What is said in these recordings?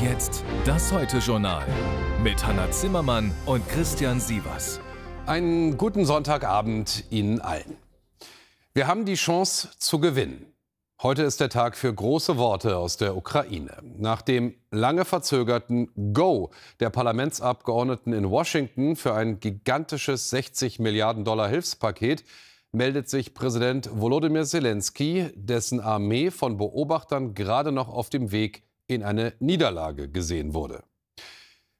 Und jetzt das Heute-Journal mit Hanna Zimmermann und Christian Sievers. Einen guten Sonntagabend Ihnen allen. Wir haben die Chance zu gewinnen. Heute ist der Tag für große Worte aus der Ukraine. Nach dem lange verzögerten Go der Parlamentsabgeordneten in Washington für ein gigantisches 60 Milliarden Dollar Hilfspaket meldet sich Präsident Volodymyr Zelensky, dessen Armee von Beobachtern gerade noch auf dem Weg in eine Niederlage gesehen wurde.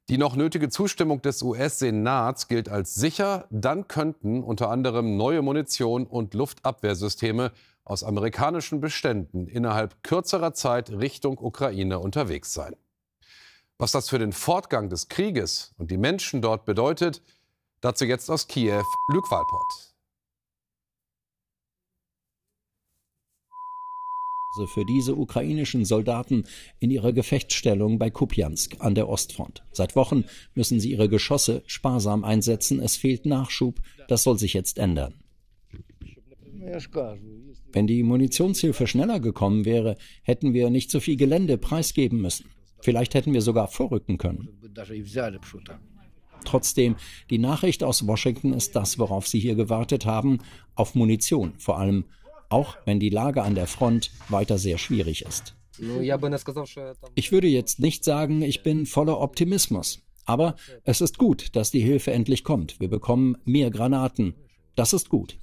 Die noch nötige Zustimmung des US-Senats gilt als sicher. Dann könnten unter anderem neue Munition und Luftabwehrsysteme aus amerikanischen Beständen innerhalb kürzerer Zeit Richtung Ukraine unterwegs sein. Was das für den Fortgang des Krieges und die Menschen dort bedeutet, dazu jetzt aus Kiew Lügwalport. Phase also für diese ukrainischen Soldaten in ihrer Gefechtsstellung bei Kupiansk an der Ostfront. Seit Wochen müssen sie ihre Geschosse sparsam einsetzen. Es fehlt Nachschub. Das soll sich jetzt ändern. Wenn die Munitionshilfe schneller gekommen wäre, hätten wir nicht so viel Gelände preisgeben müssen. Vielleicht hätten wir sogar vorrücken können. Trotzdem, die Nachricht aus Washington ist das, worauf Sie hier gewartet haben, auf Munition, vor allem auch wenn die Lage an der Front weiter sehr schwierig ist. Ich würde jetzt nicht sagen, ich bin voller Optimismus. Aber es ist gut, dass die Hilfe endlich kommt. Wir bekommen mehr Granaten. Das ist gut.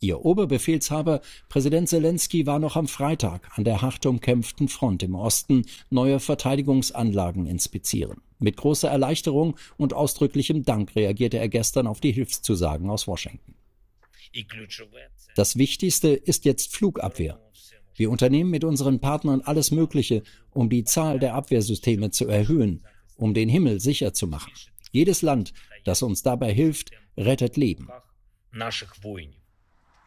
Ihr Oberbefehlshaber, Präsident Zelensky, war noch am Freitag an der hart umkämpften Front im Osten neue Verteidigungsanlagen inspizieren. Mit großer Erleichterung und ausdrücklichem Dank reagierte er gestern auf die Hilfszusagen aus Washington. Das Wichtigste ist jetzt Flugabwehr. Wir unternehmen mit unseren Partnern alles Mögliche, um die Zahl der Abwehrsysteme zu erhöhen, um den Himmel sicher zu machen. Jedes Land, das uns dabei hilft, rettet Leben.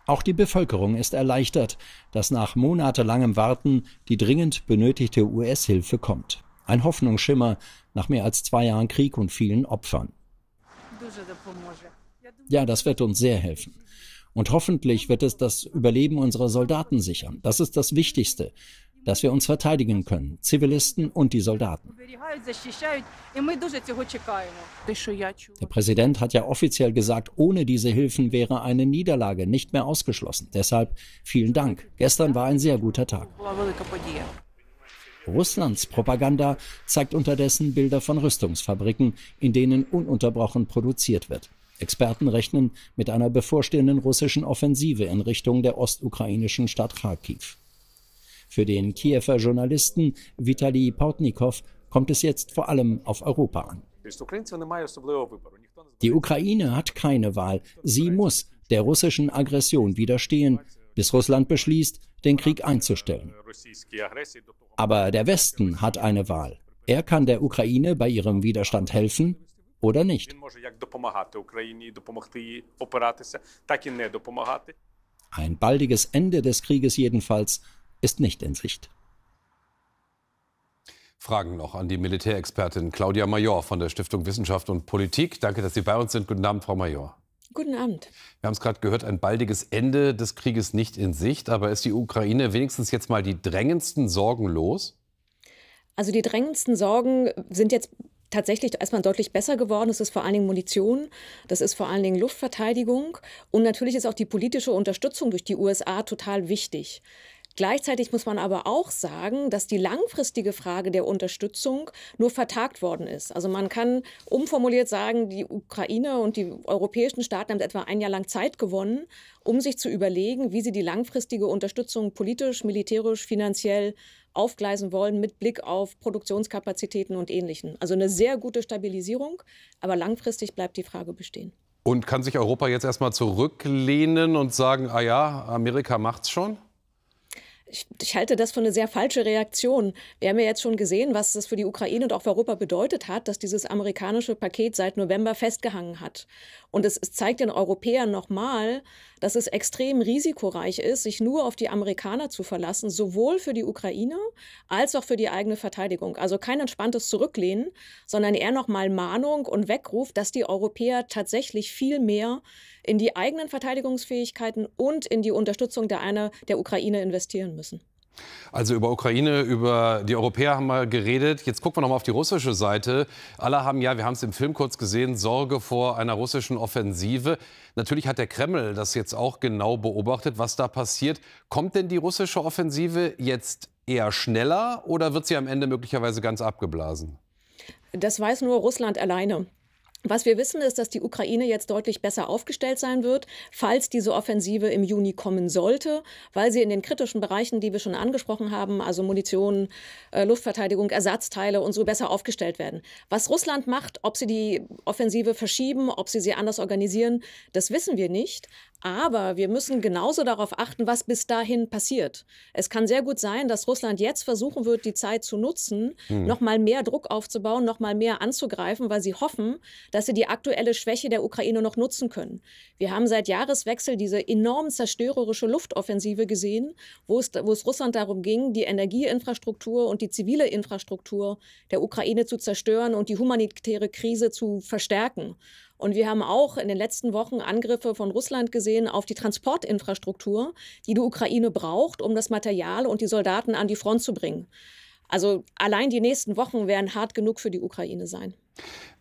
Auch die Bevölkerung ist erleichtert, dass nach monatelangem Warten die dringend benötigte US-Hilfe kommt. Ein Hoffnungsschimmer nach mehr als zwei Jahren Krieg und vielen Opfern. Ja, das wird uns sehr helfen. Und hoffentlich wird es das Überleben unserer Soldaten sichern. Das ist das Wichtigste, dass wir uns verteidigen können, Zivilisten und die Soldaten. Der Präsident hat ja offiziell gesagt, ohne diese Hilfen wäre eine Niederlage nicht mehr ausgeschlossen. Deshalb vielen Dank. Gestern war ein sehr guter Tag. Russlands Propaganda zeigt unterdessen Bilder von Rüstungsfabriken, in denen ununterbrochen produziert wird. Experten rechnen mit einer bevorstehenden russischen Offensive in Richtung der ostukrainischen Stadt Kharkiv. Für den Kiewer Journalisten Vitali Portnikow kommt es jetzt vor allem auf Europa an. Die Ukraine hat keine Wahl. Sie muss der russischen Aggression widerstehen, bis Russland beschließt, den Krieg einzustellen. Aber der Westen hat eine Wahl. Er kann der Ukraine bei ihrem Widerstand helfen oder nicht. Ein baldiges Ende des Krieges jedenfalls ist nicht in Sicht. Fragen noch an die Militärexpertin Claudia Major von der Stiftung Wissenschaft und Politik. Danke, dass Sie bei uns sind. Guten Abend, Frau Major. Guten Abend. Wir haben es gerade gehört, ein baldiges Ende des Krieges nicht in Sicht. Aber ist die Ukraine wenigstens jetzt mal die drängendsten Sorgen los? Also die drängendsten Sorgen sind jetzt tatsächlich erstmal deutlich besser geworden. Es ist vor allen Dingen Munition, das ist vor allen Dingen Luftverteidigung und natürlich ist auch die politische Unterstützung durch die USA total wichtig. Gleichzeitig muss man aber auch sagen, dass die langfristige Frage der Unterstützung nur vertagt worden ist. Also man kann umformuliert sagen, die Ukraine und die europäischen Staaten haben etwa ein Jahr lang Zeit gewonnen, um sich zu überlegen, wie sie die langfristige Unterstützung politisch, militärisch, finanziell aufgleisen wollen mit Blick auf Produktionskapazitäten und Ähnlichen. Also eine sehr gute Stabilisierung, aber langfristig bleibt die Frage bestehen. Und kann sich Europa jetzt erstmal zurücklehnen und sagen, ah ja, Amerika macht's schon? ich, ich halte das für eine sehr falsche Reaktion. Wir haben ja jetzt schon gesehen, was das für die Ukraine und auch für Europa bedeutet hat, dass dieses amerikanische Paket seit November festgehangen hat. Und es, es zeigt den Europäern nochmal, dass es extrem risikoreich ist, sich nur auf die Amerikaner zu verlassen, sowohl für die Ukraine als auch für die eigene Verteidigung. Also kein entspanntes Zurücklehnen, sondern eher nochmal Mahnung und Weckruf, dass die Europäer tatsächlich viel mehr in die eigenen Verteidigungsfähigkeiten und in die Unterstützung der, einer, der Ukraine investieren müssen. Also über Ukraine, über die Europäer haben wir geredet. Jetzt gucken wir noch mal auf die russische Seite. Alle haben ja, wir haben es im Film kurz gesehen, Sorge vor einer russischen Offensive. Natürlich hat der Kreml das jetzt auch genau beobachtet, was da passiert. Kommt denn die russische Offensive jetzt eher schneller oder wird sie am Ende möglicherweise ganz abgeblasen? Das weiß nur Russland alleine. Was wir wissen, ist, dass die Ukraine jetzt deutlich besser aufgestellt sein wird, falls diese Offensive im Juni kommen sollte, weil sie in den kritischen Bereichen, die wir schon angesprochen haben, also Munition, äh, Luftverteidigung, Ersatzteile und so besser aufgestellt werden. Was Russland macht, ob sie die Offensive verschieben, ob sie sie anders organisieren, das wissen wir nicht. Aber wir müssen genauso darauf achten, was bis dahin passiert. Es kann sehr gut sein, dass Russland jetzt versuchen wird, die Zeit zu nutzen, hm. nochmal mehr Druck aufzubauen, nochmal mehr anzugreifen, weil sie hoffen, dass dass sie die aktuelle Schwäche der Ukraine noch nutzen können. Wir haben seit Jahreswechsel diese enorm zerstörerische Luftoffensive gesehen, wo es, wo es Russland darum ging, die Energieinfrastruktur und die zivile Infrastruktur der Ukraine zu zerstören und die humanitäre Krise zu verstärken. Und wir haben auch in den letzten Wochen Angriffe von Russland gesehen auf die Transportinfrastruktur, die die Ukraine braucht, um das Material und die Soldaten an die Front zu bringen. Also allein die nächsten Wochen werden hart genug für die Ukraine sein.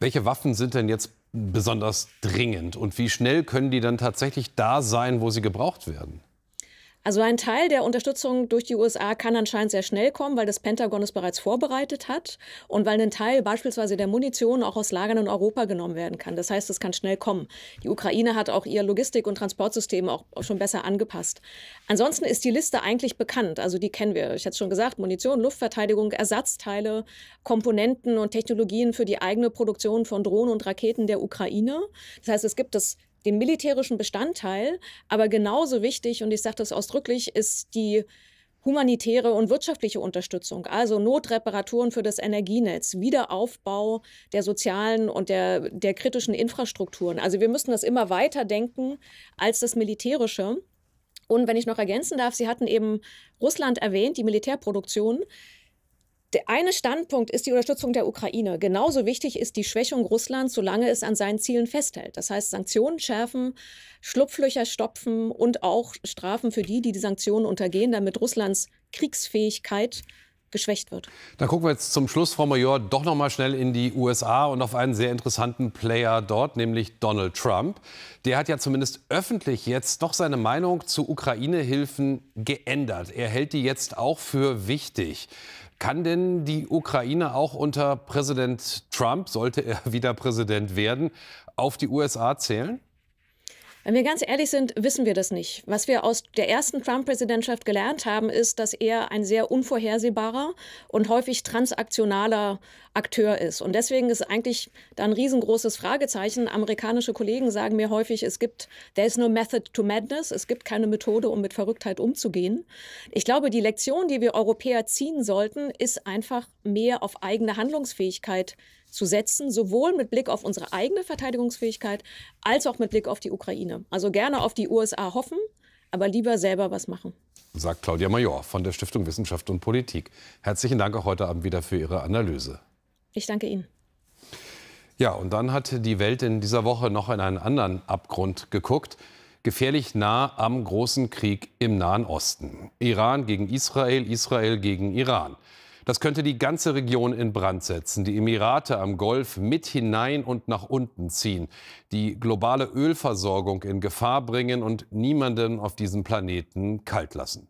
Welche Waffen sind denn jetzt besonders dringend und wie schnell können die dann tatsächlich da sein, wo sie gebraucht werden? Also ein Teil der Unterstützung durch die USA kann anscheinend sehr schnell kommen, weil das Pentagon es bereits vorbereitet hat und weil ein Teil beispielsweise der Munition auch aus Lagern in Europa genommen werden kann. Das heißt, es kann schnell kommen. Die Ukraine hat auch ihr Logistik- und Transportsystem auch schon besser angepasst. Ansonsten ist die Liste eigentlich bekannt, also die kennen wir. Ich hatte schon gesagt, Munition, Luftverteidigung, Ersatzteile, Komponenten und Technologien für die eigene Produktion von Drohnen und Raketen der Ukraine. Das heißt, es gibt das den militärischen Bestandteil, aber genauso wichtig, und ich sage das ausdrücklich, ist die humanitäre und wirtschaftliche Unterstützung, also Notreparaturen für das Energienetz, Wiederaufbau der sozialen und der, der kritischen Infrastrukturen. Also wir müssen das immer weiter denken als das Militärische. Und wenn ich noch ergänzen darf, Sie hatten eben Russland erwähnt, die Militärproduktion. Der eine Standpunkt ist die Unterstützung der Ukraine. Genauso wichtig ist die Schwächung Russlands, solange es an seinen Zielen festhält. Das heißt, Sanktionen schärfen, Schlupflöcher stopfen und auch Strafen für die, die die Sanktionen untergehen, damit Russlands Kriegsfähigkeit geschwächt wird. Dann gucken wir jetzt zum Schluss, Frau Major, doch noch mal schnell in die USA und auf einen sehr interessanten Player dort, nämlich Donald Trump. Der hat ja zumindest öffentlich jetzt doch seine Meinung zu Ukraine-Hilfen geändert. Er hält die jetzt auch für wichtig. Kann denn die Ukraine auch unter Präsident Trump, sollte er wieder Präsident werden, auf die USA zählen? Wenn wir ganz ehrlich sind, wissen wir das nicht. Was wir aus der ersten Trump-Präsidentschaft gelernt haben, ist, dass er ein sehr unvorhersehbarer und häufig transaktionaler Akteur ist. Und deswegen ist eigentlich da ein riesengroßes Fragezeichen. Amerikanische Kollegen sagen mir häufig, es gibt, there is no method to madness, es gibt keine Methode, um mit Verrücktheit umzugehen. Ich glaube, die Lektion, die wir Europäer ziehen sollten, ist einfach mehr auf eigene Handlungsfähigkeit zu setzen, sowohl mit Blick auf unsere eigene Verteidigungsfähigkeit als auch mit Blick auf die Ukraine. Also gerne auf die USA hoffen, aber lieber selber was machen. Sagt Claudia Major von der Stiftung Wissenschaft und Politik. Herzlichen Dank auch heute Abend wieder für Ihre Analyse. Ich danke Ihnen. Ja, und dann hat die Welt in dieser Woche noch in einen anderen Abgrund geguckt. Gefährlich nah am großen Krieg im Nahen Osten. Iran gegen Israel, Israel gegen Iran. Das könnte die ganze Region in Brand setzen, die Emirate am Golf mit hinein und nach unten ziehen, die globale Ölversorgung in Gefahr bringen und niemanden auf diesem Planeten kalt lassen.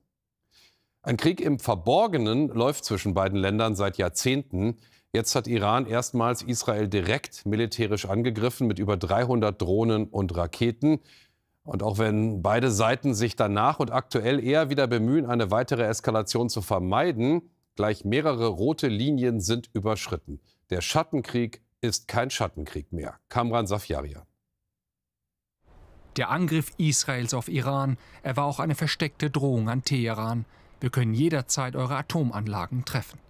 Ein Krieg im Verborgenen läuft zwischen beiden Ländern seit Jahrzehnten. Jetzt hat Iran erstmals Israel direkt militärisch angegriffen mit über 300 Drohnen und Raketen. Und auch wenn beide Seiten sich danach und aktuell eher wieder bemühen, eine weitere Eskalation zu vermeiden, Gleich mehrere rote Linien sind überschritten. Der Schattenkrieg ist kein Schattenkrieg mehr. Kamran Safjaria. Der Angriff Israels auf Iran, er war auch eine versteckte Drohung an Teheran. Wir können jederzeit eure Atomanlagen treffen.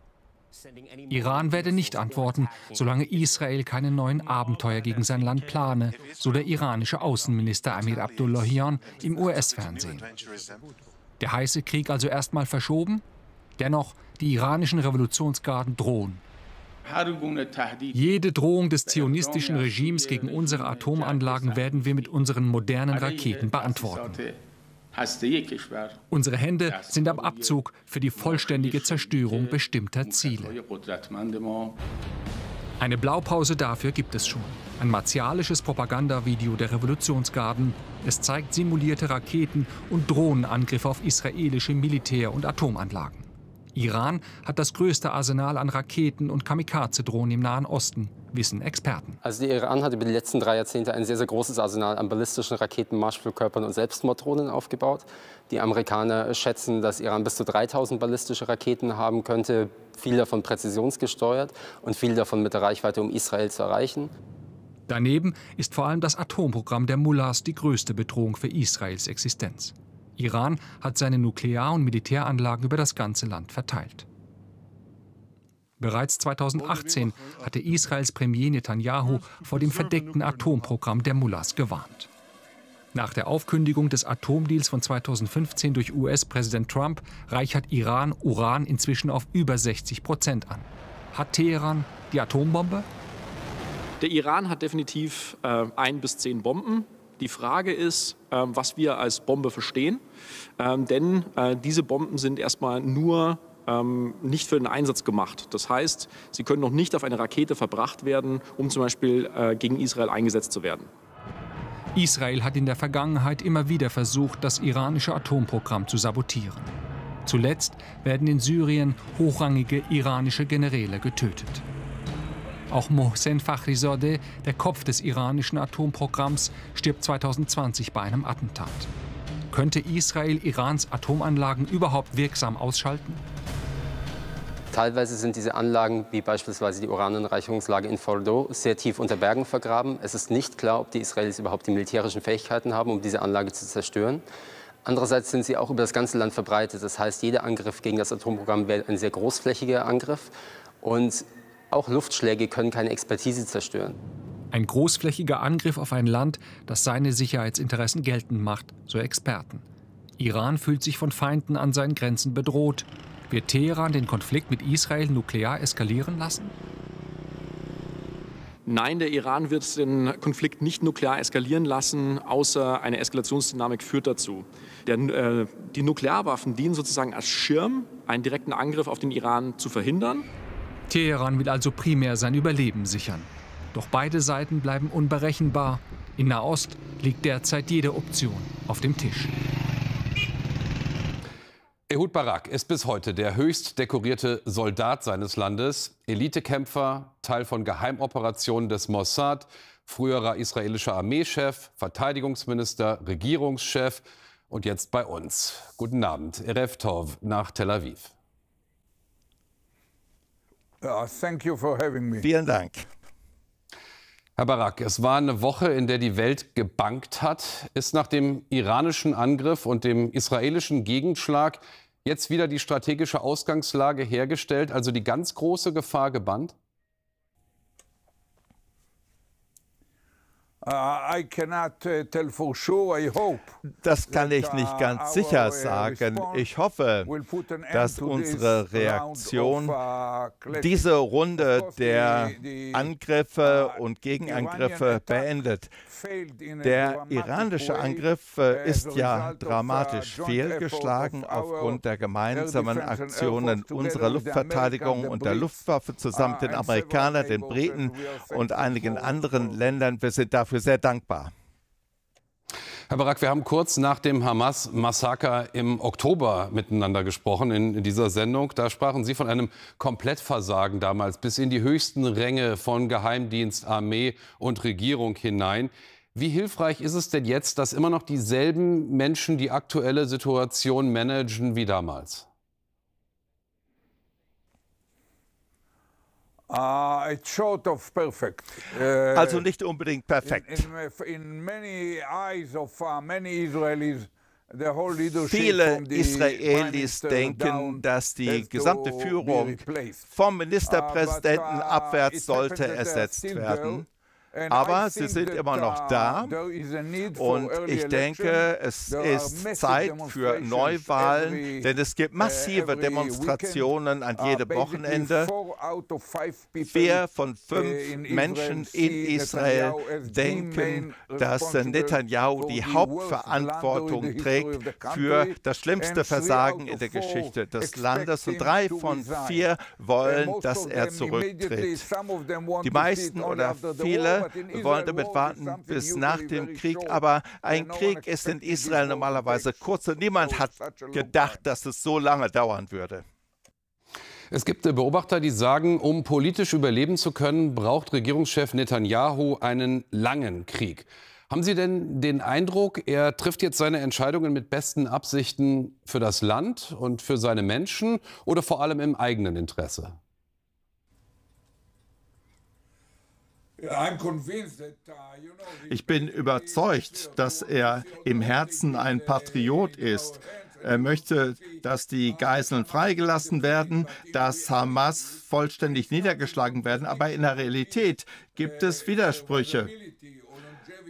Iran werde nicht antworten, solange Israel keine neuen Abenteuer gegen sein Land plane, so der iranische Außenminister Amir Abdullahian im US-Fernsehen. Der heiße Krieg also erstmal verschoben? Dennoch, die iranischen Revolutionsgarden drohen. Jede Drohung des zionistischen Regimes gegen unsere Atomanlagen werden wir mit unseren modernen Raketen beantworten. Unsere Hände sind am Abzug für die vollständige Zerstörung bestimmter Ziele. Eine Blaupause dafür gibt es schon. Ein martialisches Propagandavideo der Revolutionsgarden. Es zeigt simulierte Raketen und Drohnenangriffe auf israelische Militär- und Atomanlagen. Iran hat das größte Arsenal an Raketen und Kamikaze-Drohnen im Nahen Osten, wissen Experten. Also der Iran hat über die letzten drei Jahrzehnte ein sehr, sehr großes Arsenal an ballistischen Raketen, Marschflugkörpern und Selbstmorddrohnen aufgebaut. Die Amerikaner schätzen, dass Iran bis zu 3000 ballistische Raketen haben könnte, viel davon präzisionsgesteuert und viel davon mit der Reichweite, um Israel zu erreichen. Daneben ist vor allem das Atomprogramm der Mullahs die größte Bedrohung für Israels Existenz. Iran hat seine Nuklear- und Militäranlagen über das ganze Land verteilt. Bereits 2018 hatte Israels Premier Netanyahu vor dem verdeckten Atomprogramm der Mullahs gewarnt. Nach der Aufkündigung des Atomdeals von 2015 durch US-Präsident Trump reichert Iran Uran inzwischen auf über 60 Prozent an. Hat Teheran die Atombombe? Der Iran hat definitiv äh, ein bis zehn Bomben die Frage ist, ähm, was wir als Bombe verstehen, ähm, denn äh, diese Bomben sind erstmal nur ähm, nicht für den Einsatz gemacht. Das heißt, sie können noch nicht auf eine Rakete verbracht werden, um zum Beispiel äh, gegen Israel eingesetzt zu werden. Israel hat in der Vergangenheit immer wieder versucht, das iranische Atomprogramm zu sabotieren. Zuletzt werden in Syrien hochrangige iranische Generäle getötet. Auch Mohsen Fakhrizadeh, der Kopf des iranischen Atomprogramms, stirbt 2020 bei einem Attentat. Könnte Israel Irans Atomanlagen überhaupt wirksam ausschalten? Teilweise sind diese Anlagen, wie beispielsweise die Uranenreicherungslage in Fordo, sehr tief unter Bergen vergraben. Es ist nicht klar, ob die Israelis überhaupt die militärischen Fähigkeiten haben, um diese Anlage zu zerstören. Andererseits sind sie auch über das ganze Land verbreitet. Das heißt, jeder Angriff gegen das Atomprogramm wäre ein sehr großflächiger Angriff. Und auch Luftschläge können keine Expertise zerstören. Ein großflächiger Angriff auf ein Land, das seine Sicherheitsinteressen geltend macht, so Experten. Iran fühlt sich von Feinden an seinen Grenzen bedroht. Wird Teheran den Konflikt mit Israel nuklear eskalieren lassen? Nein, der Iran wird den Konflikt nicht nuklear eskalieren lassen, außer eine Eskalationsdynamik führt dazu. Der, äh, die Nuklearwaffen dienen sozusagen als Schirm, einen direkten Angriff auf den Iran zu verhindern. Teheran will also primär sein Überleben sichern. Doch beide Seiten bleiben unberechenbar. In Nahost liegt derzeit jede Option auf dem Tisch. Ehud Barak ist bis heute der höchst dekorierte Soldat seines Landes, Elitekämpfer, Teil von Geheimoperationen des Mossad, früherer israelischer Armeechef, Verteidigungsminister, Regierungschef und jetzt bei uns. Guten Abend, Erev Tov nach Tel Aviv. Uh, thank you for having me. Vielen Dank. Herr Barak, es war eine Woche, in der die Welt gebankt hat. Ist nach dem iranischen Angriff und dem israelischen Gegenschlag jetzt wieder die strategische Ausgangslage hergestellt, also die ganz große Gefahr gebannt? Uh, das kann ich nicht uh, ganz sicher sagen. Ich hoffe, dass unsere Reaktion uh, diese Runde der Angriffe und Gegenangriffe beendet. Der iranische Angriff ist ja dramatisch fehlgeschlagen aufgrund der gemeinsamen Aktionen unserer Luftverteidigung und der Luftwaffe zusammen, mit den Amerikanern, den Briten und einigen anderen Ländern. Wir sind dafür dafür sehr dankbar. Herr Barak, wir haben kurz nach dem Hamas-Massaker im Oktober miteinander gesprochen in, dieser Sendung. Da sprachen Sie von einem Komplettversagen damals bis in die höchsten Ränge von Geheimdienst, Armee und Regierung hinein. Wie hilfreich ist es denn jetzt, dass immer noch dieselben Menschen die aktuelle Situation managen wie damals? Uh, it's short of perfect. Uh, also nicht unbedingt perfekt. In, in, in many eyes of uh, many Israelis, Viele Israelis denken, dass die gesamte Führung vom Ministerpräsidenten ah, uh, abwärts sollte ersetzt werden aber sie sind immer noch uh, da. Und ich denke, es ist Zeit für Neuwahlen, denn es gibt uh, massive Demonstrationen an uh, jedem Wochenende. Vier von fünf Menschen in Israel denken, dass Netanyahu die Hauptverantwortung trägt für das schlimmste Versagen in der Geschichte des Landes. Und drei von vier wollen, dass er zurücktritt. Die meisten oder viele wir wollen damit warten bis nach dem Krieg, aber ein Krieg ist in Israel normalerweise kurz und niemand hat gedacht, dass es so lange dauern würde. Es gibt äh, Beobachter, die sagen, um politisch überleben zu können, braucht Regierungschef Netanyahu einen langen Krieg. Haben Sie denn den Eindruck, er trifft jetzt seine Entscheidungen mit besten Absichten für das Land und für seine Menschen oder vor allem im eigenen Interesse? Ich bin überzeugt, dass er im Herzen ein Patriot ist. Er möchte, dass die Geiseln freigelassen werden, dass Hamas vollständig niedergeschlagen werden, aber in der Realität gibt es Widersprüche.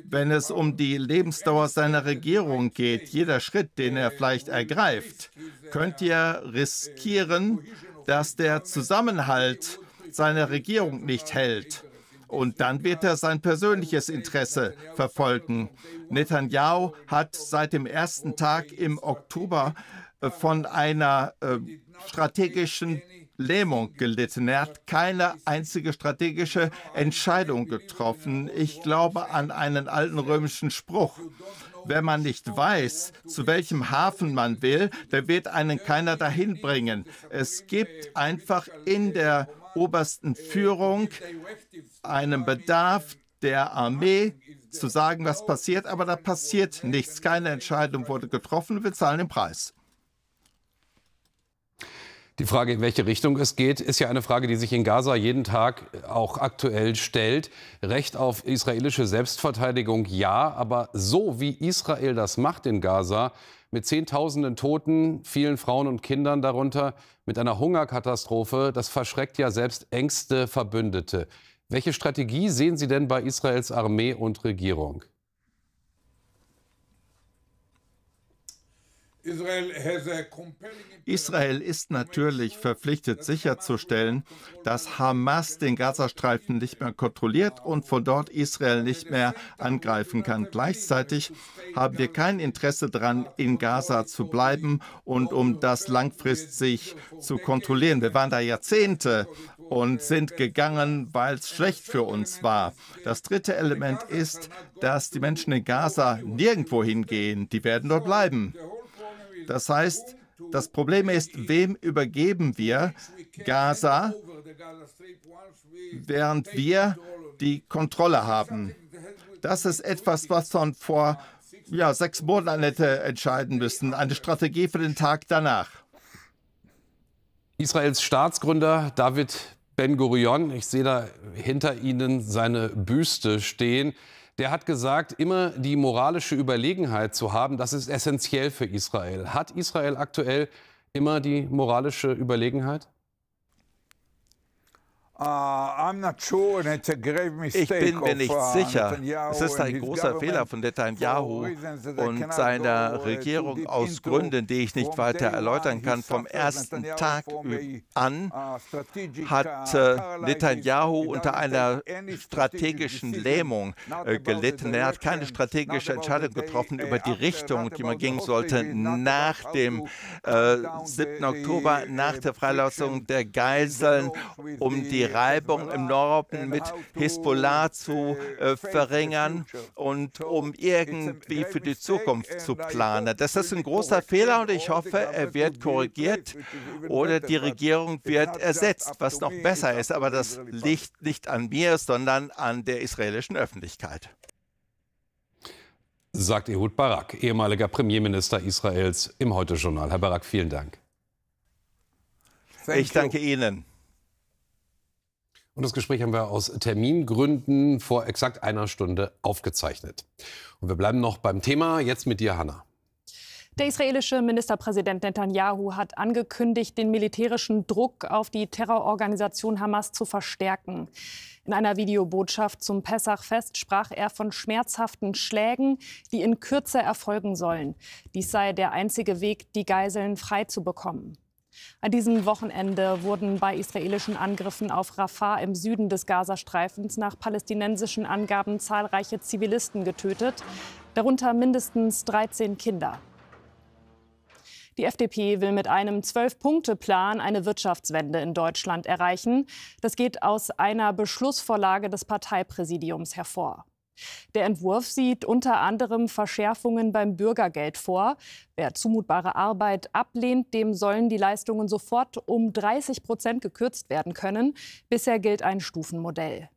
Wenn es um die Lebensdauer seiner Regierung geht, jeder Schritt, den er vielleicht ergreift, könnt ihr riskieren, dass der Zusammenhalt seiner Regierung nicht hält. Und dann wird er sein persönliches Interesse verfolgen. Netanyahu hat seit dem ersten Tag im Oktober äh, von einer äh, strategischen Lähmung gelitten. Er hat keine einzige strategische Entscheidung getroffen. Ich glaube an einen alten römischen Spruch. Wenn man nicht weiß, zu welchem Hafen man will, dann wird einen keiner dahin bringen. Es gibt einfach in der obersten Führung, einem Bedarf der Armee zu sagen, was passiert, aber da passiert nichts. Keine Entscheidung wurde getroffen, wir zahlen den Preis. Die Frage, in welche Richtung es geht, ist ja eine Frage, die sich in Gaza jeden Tag auch aktuell stellt. Recht auf israelische Selbstverteidigung ja, aber so wie Israel das macht in Gaza, mit Zehntausenden Toten, vielen Frauen und Kindern darunter, mit einer Hungerkatastrophe, das verschreckt ja selbst engste Verbündete. Welche Strategie sehen Sie denn bei Israels Armee und Regierung? Israel ist natürlich verpflichtet sicherzustellen, dass Hamas den Gazastreifen nicht mehr kontrolliert und von dort Israel nicht mehr angreifen kann. Gleichzeitig haben wir kein Interesse daran, in Gaza zu bleiben und um das langfristig zu kontrollieren. Wir waren da Jahrzehnte und sind gegangen, weil es schlecht für uns war. Das dritte Element ist, dass die Menschen in Gaza nirgendwo hingehen. Die werden dort bleiben. Das heißt, das Problem ist, wem übergeben wir Gaza, während wir die Kontrolle haben? Das ist etwas, was man vor ja, sechs Monaten hätte entscheiden müssen. Eine Strategie für den Tag danach. Israels Staatsgründer David Ben Gurion, ich sehe da hinter Ihnen seine Büste stehen. Der hat gesagt, immer die moralische Überlegenheit zu haben, das ist essentiell für Israel. Hat Israel aktuell immer die moralische Überlegenheit? Ah, ich bin mir nicht uh, sicher. Es ist ein großer Fehler von Netanyahu und seiner uh, Regierung aus Gründen, die ich nicht weiter erläutern kann. Vom ersten Tag an uh, hat äh, Netanyahu unter einer strategischen Lähmung äh, gelitten. Er hat keine strategische Entscheidung getroffen über die Richtung, die man gehen sollte nach dem äh, 7. Oktober, nach der Freilassung der Geiseln, um die Reibung im Norden mit Hisbollah zu äh, verringern und um irgendwie für die Zukunft zu planen. Das ist ein großer Fehler und ich hoffe, er wird korrigiert oder die Regierung wird ersetzt, was noch besser ist. Aber das liegt nicht an mir, sondern an der israelischen Öffentlichkeit sagt Ehud Barak, ehemaliger Premierminister Israels, im Heute-Journal. Herr Barak, vielen Dank. Ich danke Ihnen. Und das Gespräch haben wir aus Termingründen vor exakt einer Stunde aufgezeichnet. Und wir bleiben noch beim Thema. Jetzt mit dir, Hanna. Der israelische Ministerpräsident Netanyahu hat angekündigt, den militärischen Druck auf die Terrororganisation Hamas zu verstärken. In einer Videobotschaft zum Pessachfest sprach er von schmerzhaften Schlägen, die in Kürze erfolgen sollen. Dies sei der einzige Weg, die Geiseln frei zu bekommen. An diesem Wochenende wurden bei israelischen Angriffen auf Rafah im Süden des Gazastreifens nach palästinensischen Angaben zahlreiche Zivilisten getötet, darunter mindestens 13 Kinder. Die FDP will mit einem Zwölf-Punkte-Plan eine Wirtschaftswende in Deutschland erreichen. Das geht aus einer Beschlussvorlage des Parteipräsidiums hervor. Der Entwurf sieht unter anderem Verschärfungen beim Bürgergeld vor. Wer zumutbare Arbeit ablehnt, dem sollen die Leistungen sofort um 30 Prozent gekürzt werden können. Bisher gilt ein Stufenmodell.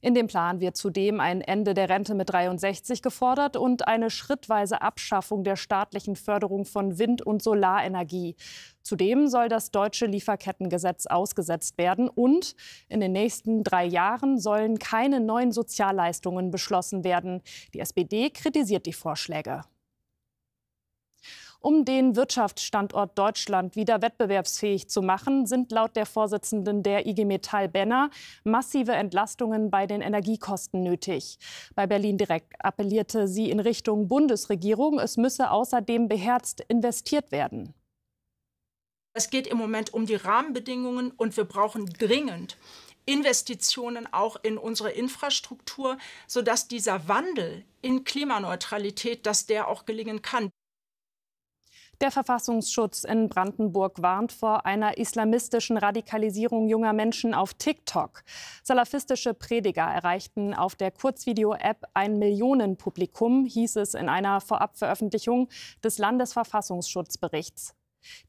In dem Plan wird zudem ein Ende der Rente mit 63 gefordert und eine schrittweise Abschaffung der staatlichen Förderung von Wind- und Solarenergie. Zudem soll das deutsche Lieferkettengesetz ausgesetzt werden und in den nächsten drei Jahren sollen keine neuen Sozialleistungen beschlossen werden. Die SPD kritisiert die Vorschläge. Um den Wirtschaftsstandort Deutschland wieder wettbewerbsfähig zu machen, sind laut der Vorsitzenden der IG Metall Benner massive Entlastungen bei den Energiekosten nötig. Bei Berlin direkt appellierte sie in Richtung Bundesregierung, es müsse außerdem beherzt investiert werden. Es geht im Moment um die Rahmenbedingungen und wir brauchen dringend Investitionen auch in unsere Infrastruktur, sodass dieser Wandel in Klimaneutralität, dass der auch gelingen kann. Der Verfassungsschutz in Brandenburg warnt vor einer islamistischen Radikalisierung junger Menschen auf TikTok. Salafistische Prediger erreichten auf der Kurzvideo-App ein Millionenpublikum, hieß es in einer Vorabveröffentlichung des Landesverfassungsschutzberichts.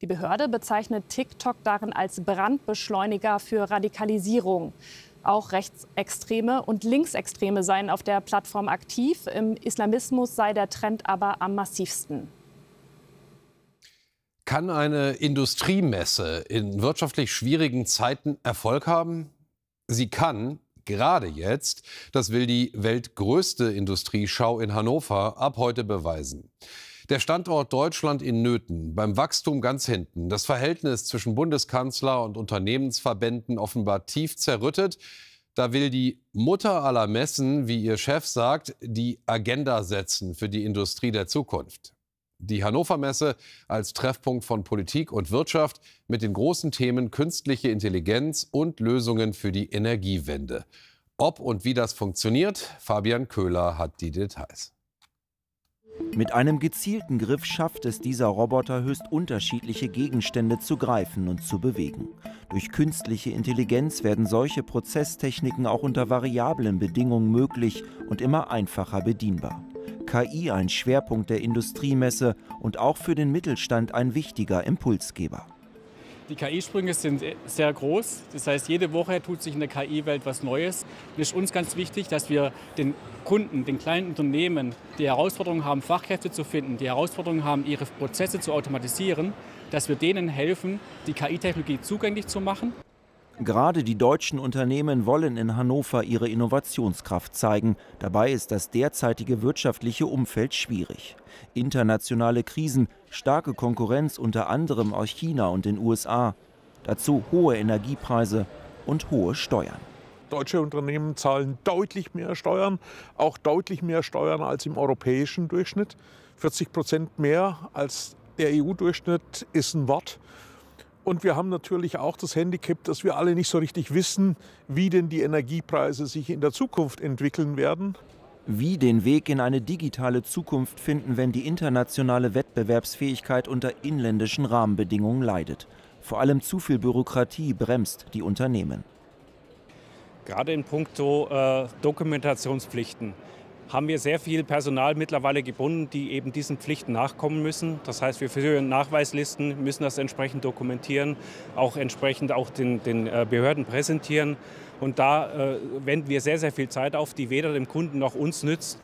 Die Behörde bezeichnet TikTok darin als Brandbeschleuniger für Radikalisierung. Auch Rechtsextreme und Linksextreme seien auf der Plattform aktiv. Im Islamismus sei der Trend aber am massivsten. Kann eine Industriemesse in wirtschaftlich schwierigen Zeiten Erfolg haben? Sie kann, gerade jetzt. Das will die weltgrößte Industrieschau in Hannover ab heute beweisen. Der Standort Deutschland in Nöten, beim Wachstum ganz hinten, das Verhältnis zwischen Bundeskanzler und Unternehmensverbänden offenbar tief zerrüttet. Da will die Mutter aller Messen, wie ihr Chef sagt, die Agenda setzen für die Industrie der Zukunft. Die Hannover Messe als Treffpunkt von Politik und Wirtschaft mit den großen Themen künstliche Intelligenz und Lösungen für die Energiewende. Ob und wie das funktioniert, Fabian Köhler hat die Details. Mit einem gezielten Griff schafft es dieser Roboter höchst unterschiedliche Gegenstände zu greifen und zu bewegen. Durch künstliche Intelligenz werden solche Prozesstechniken auch unter variablen Bedingungen möglich und immer einfacher bedienbar. KI ein Schwerpunkt der Industriemesse und auch für den Mittelstand ein wichtiger Impulsgeber. Die KI-Sprünge sind äh, sehr groß. Das heißt, jede Woche tut sich in der KI-Welt was Neues. Es ist uns ganz wichtig, dass wir den Kunden, den kleinen Unternehmen, die Herausforderungen haben, Fachkräfte zu finden, die Herausforderungen haben, ihre Prozesse zu automatisieren, dass wir denen helfen, die KI-Technologie zugänglich zu machen Gerade die deutschen Unternehmen wollen in Hannover ihre Innovationskraft zeigen. Dabei ist das derzeitige wirtschaftliche Umfeld schwierig. Internationale Krisen, starke Konkurrenz unter anderem aus China und den USA, dazu hohe Energiepreise und hohe Steuern. Deutsche Unternehmen zahlen deutlich mehr Steuern, auch deutlich mehr Steuern als im europäischen Durchschnitt. 40 Prozent mehr als der EU-Durchschnitt ist ein Wort. Und wir haben natürlich auch das Handicap, dass wir alle nicht so richtig wissen, wie denn die Energiepreise sich in der Zukunft entwickeln werden. Wie den Weg in eine digitale Zukunft finden, wenn die internationale Wettbewerbsfähigkeit unter inländischen Rahmenbedingungen leidet. Vor allem zu viel Bürokratie bremst die Unternehmen. Gerade in puncto äh, Dokumentationspflichten haben wir sehr viel Personal mittlerweile gebunden, die eben diesen Pflichten nachkommen müssen. Das heißt, wir führen Nachweislisten, müssen das entsprechend dokumentieren, auch entsprechend auch den, den äh, Behörden präsentieren. Und da äh, wenden wir sehr, sehr viel Zeit auf, die weder dem Kunden noch uns nützt.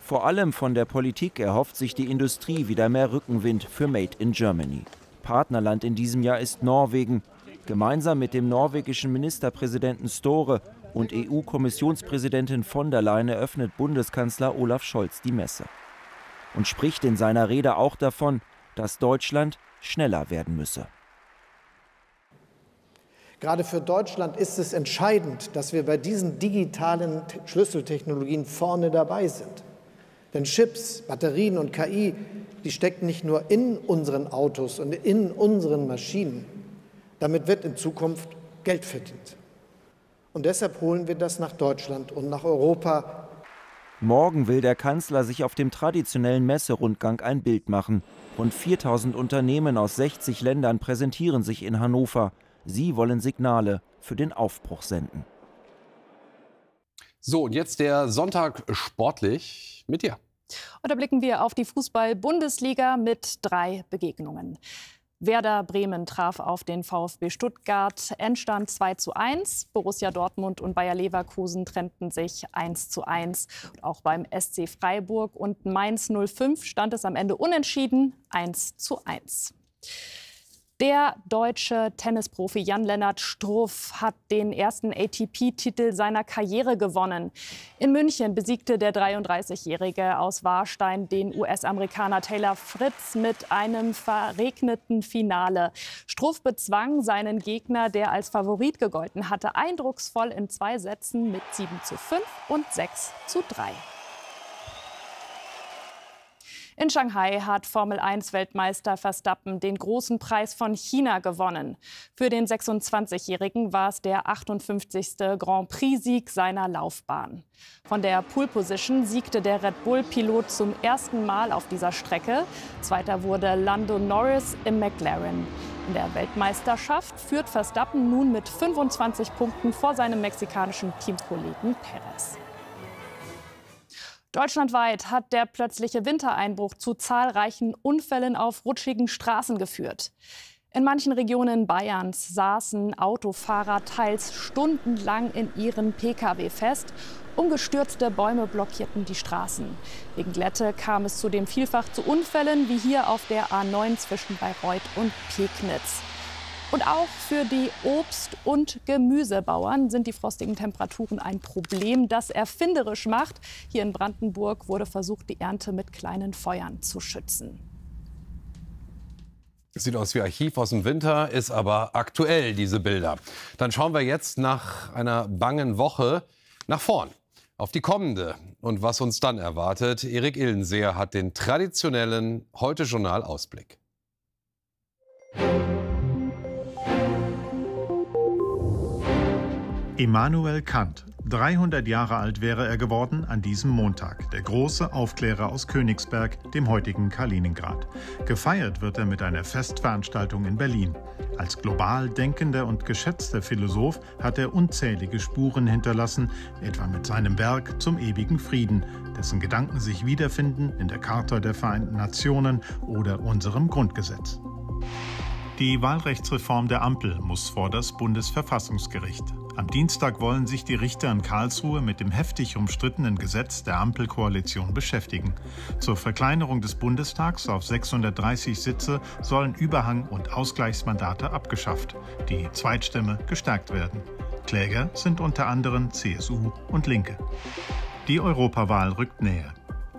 Vor allem von der Politik erhofft sich die Industrie wieder mehr Rückenwind für Made in Germany. Partnerland in diesem Jahr ist Norwegen. Gemeinsam mit dem norwegischen Ministerpräsidenten Store und EU-Kommissionspräsidentin von der Leyen eröffnet Bundeskanzler Olaf Scholz die Messe und spricht in seiner Rede auch davon, dass Deutschland schneller werden müsse. Gerade für Deutschland ist es entscheidend, dass wir bei diesen digitalen Schlüsseltechnologien vorne dabei sind. Denn Chips, Batterien und KI, die stecken nicht nur in unseren Autos und in unseren Maschinen. Damit wird in Zukunft Geld verdient. Und deshalb holen wir das nach Deutschland und nach Europa. Morgen will der Kanzler sich auf dem traditionellen Messerundgang ein Bild machen. Rund 4000 Unternehmen aus 60 Ländern präsentieren sich in Hannover. Sie wollen Signale für den Aufbruch senden. So, und jetzt der Sonntag sportlich mit dir. Und da blicken wir auf die Fußball-Bundesliga mit drei Begegnungen. Werder Bremen traf auf den VfB Stuttgart. Endstand 2 zu 1. Borussia Dortmund und Bayer Leverkusen trennten sich 1 zu 1. Und auch beim SC Freiburg und Mainz 05 stand es am Ende unentschieden 1 zu 1. Der deutsche Tennisprofi Jan-Lennart Struff hat den ersten ATP-Titel seiner Karriere gewonnen. In München besiegte der 33-Jährige aus Warstein den US-Amerikaner Taylor Fritz mit einem verregneten Finale. Struff bezwang seinen Gegner, der als Favorit gegolten hatte, eindrucksvoll in zwei Sätzen mit 7 zu 5 und 6 zu 3. In Shanghai hat Formel-1-Weltmeister Verstappen den großen Preis von China gewonnen. Für den 26-Jährigen war es der 58. Grand Prix-Sieg seiner Laufbahn. Von der Pole Position siegte der Red Bull-Pilot zum ersten Mal auf dieser Strecke. Zweiter wurde Lando Norris im McLaren. In der Weltmeisterschaft führt Verstappen nun mit 25 Punkten vor seinem mexikanischen Teamkollegen Perez. Deutschlandweit hat der plötzliche Wintereinbruch zu zahlreichen Unfällen auf rutschigen Straßen geführt. In manchen Regionen Bayerns saßen Autofahrer teils stundenlang in ihren Pkw fest. Umgestürzte Bäume blockierten die Straßen. Wegen Glätte kam es zudem vielfach zu Unfällen, wie hier auf der A9 zwischen Bayreuth und Pegnitz. Und auch für die Obst- und Gemüsebauern sind die frostigen Temperaturen ein Problem, das erfinderisch macht. Hier in Brandenburg wurde versucht, die Ernte mit kleinen Feuern zu schützen. Sieht aus wie Archiv aus dem Winter, ist aber aktuell, diese Bilder. Dann schauen wir jetzt nach einer bangen Woche nach vorn, auf die kommende und was uns dann erwartet. Erik Illenseer hat den traditionellen Heute-Journal-Ausblick. Immanuel Kant. 300 Jahre alt wäre er geworden an diesem Montag, der große Aufklärer aus Königsberg, dem heutigen Kaliningrad. Gefeiert wird er mit einer Festveranstaltung in Berlin. Als global denkender und geschätzter Philosoph hat er unzählige Spuren hinterlassen, etwa mit seinem Werk zum ewigen Frieden, dessen Gedanken sich wiederfinden in der Charta der Vereinten Nationen oder unserem Grundgesetz. Die Wahlrechtsreform der Ampel muss vor das Bundesverfassungsgericht. Am Dienstag wollen sich die Richter in Karlsruhe mit dem heftig umstrittenen Gesetz der Ampelkoalition beschäftigen. Zur Verkleinerung des Bundestags auf 630 Sitze sollen Überhang- und Ausgleichsmandate abgeschafft, die Zweitstimme gestärkt werden. Kläger sind unter anderem CSU und Linke. Die Europawahl rückt näher.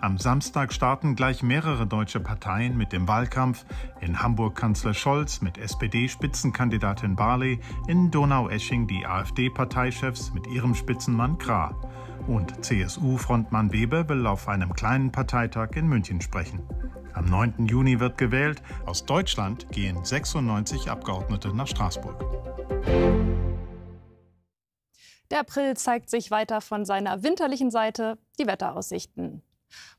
Am Samstag starten gleich mehrere deutsche Parteien mit dem Wahlkampf. In Hamburg Kanzler Scholz mit SPD-Spitzenkandidatin Barley, in Donauesching die AfD-Parteichefs mit ihrem Spitzenmann Krah. Und CSU-Frontmann Weber will auf einem kleinen Parteitag in München sprechen. Am 9. Juni wird gewählt. Aus Deutschland gehen 96 Abgeordnete nach Straßburg. Der April zeigt sich weiter von seiner winterlichen Seite die Wetteraussichten.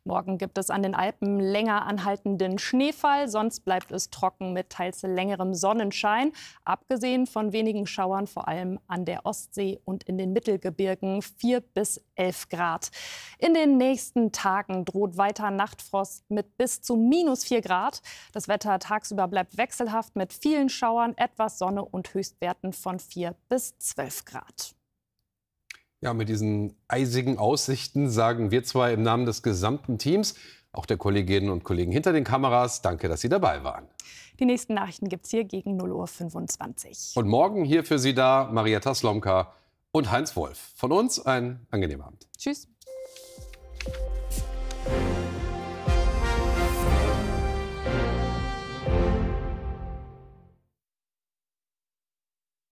Morgen gibt es an den Alpen länger anhaltenden Schneefall, sonst bleibt es trocken mit teils längerem Sonnenschein, abgesehen von wenigen Schauern vor allem an der Ostsee und in den Mittelgebirgen 4 bis 11 Grad. In den nächsten Tagen droht weiter Nachtfrost mit bis zu minus 4 Grad. Das Wetter tagsüber bleibt wechselhaft mit vielen Schauern, etwas Sonne und Höchstwerten von 4 bis 12 Grad. Ja, mit diesen eisigen Aussichten sagen wir zwei im Namen des gesamten Teams, auch der Kolleginnen und Kollegen hinter den Kameras, danke, dass Sie dabei waren. Die nächsten Nachrichten gibt es hier gegen 0.25 Uhr. Und morgen hier für Sie da Marietta Slomka und Heinz Wolf. Von uns einen angenehmen Abend. Tschüss.